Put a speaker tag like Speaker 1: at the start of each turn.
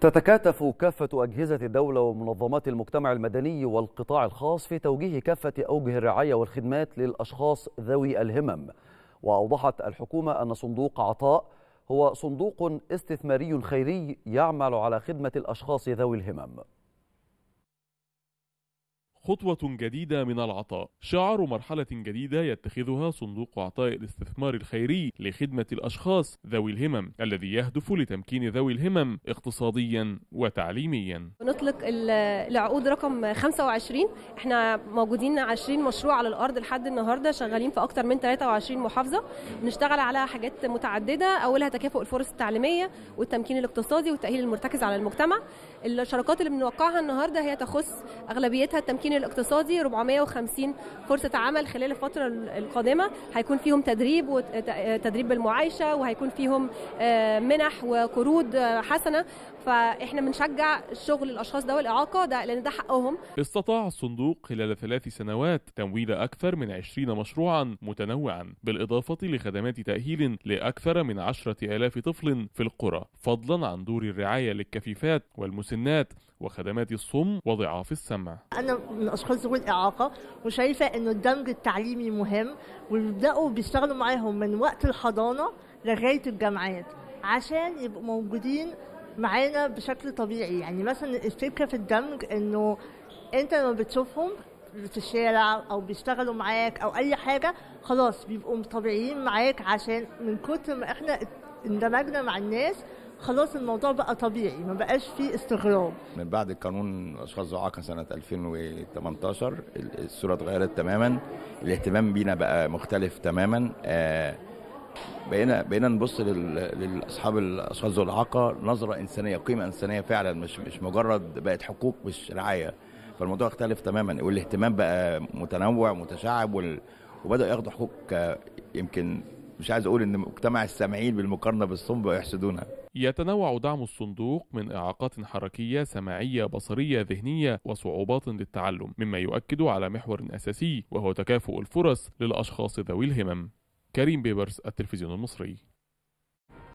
Speaker 1: تتكاتف كافة أجهزة الدولة ومنظمات المجتمع المدني والقطاع الخاص في توجيه كافة أوجه الرعاية والخدمات للأشخاص ذوي الهمم وأوضحت الحكومة أن صندوق عطاء هو صندوق استثماري خيري يعمل على خدمة الأشخاص ذوي الهمم خطوة جديدة من العطاء شعار مرحلة جديدة يتخذها صندوق عطاء الاستثمار الخيري لخدمة الأشخاص ذوي الهمم الذي يهدف لتمكين ذوي الهمم اقتصاديا وتعليميا
Speaker 2: نطلق العقود رقم 25 احنا موجودين 20 مشروع على الأرض لحد النهاردة شغالين في أكثر من 23 محافظة بنشتغل على حاجات متعددة أولها تكافؤ الفرص التعليمية والتمكين الاقتصادي والتأهيل المرتكز على المجتمع الشراكات اللي بنوقعها النهاردة هي تخص أغلبيتها التمكين الاقتصادي 450 فرصه عمل خلال الفتره القادمه هيكون فيهم تدريب وتدريب بالمعايشه وهيكون فيهم آه، منح وقروض آه، حسنه فاحنا بنشجع الشغل الاشخاص ذوي الاعاقه ده لان ده حقهم
Speaker 1: استطاع الصندوق خلال ثلاث سنوات تمويل اكثر من 20 مشروعا متنوعا بالاضافه لخدمات تاهيل لاكثر من 10 آلاف طفل في القرى فضلا عن دور الرعايه للكفيفات والمسنات وخدمات الصم وضعاف السمع
Speaker 3: انا من اشخاص ذوي الاعاقه وشايفه انه الدمج التعليمي مهم ويبداوا بيشتغلوا معاهم من وقت الحضانه لغايه الجامعات عشان يبقوا موجودين معانا بشكل طبيعي يعني مثلا الفكره في الدمج انه انت لما بتشوفهم في الشارع او بيشتغلوا معاك او اي حاجه خلاص بيبقوا طبيعيين معاك عشان من كتر ما احنا اندمجنا مع الناس خلاص الموضوع بقى طبيعي ما بقاش فيه استغراب
Speaker 4: من بعد قانون اشخاص ذو اعاقه سنه 2018 الصوره اتغيرت تماما الاهتمام بينا بقى مختلف تماما آه، بقينا بقينا نبص لاصحاب الاشخاص ذو الاعاقه نظره انسانيه قيمه انسانيه فعلا مش مش مجرد بقت حقوق مش رعايه فالموضوع اختلف تماما والاهتمام بقى متنوع متشعب وال... وبداوا ياخدوا حقوق آه، يمكن مش عايز اقول ان مجتمع السامعين بالمقارنه بالصم بقوا يحسدونها
Speaker 1: يتنوع دعم الصندوق من إعاقات حركية سماعية بصرية ذهنية وصعوبات للتعلم مما يؤكد على محور أساسي وهو تكافؤ الفرص للأشخاص ذوي الهمم كريم بيبرس التلفزيون المصري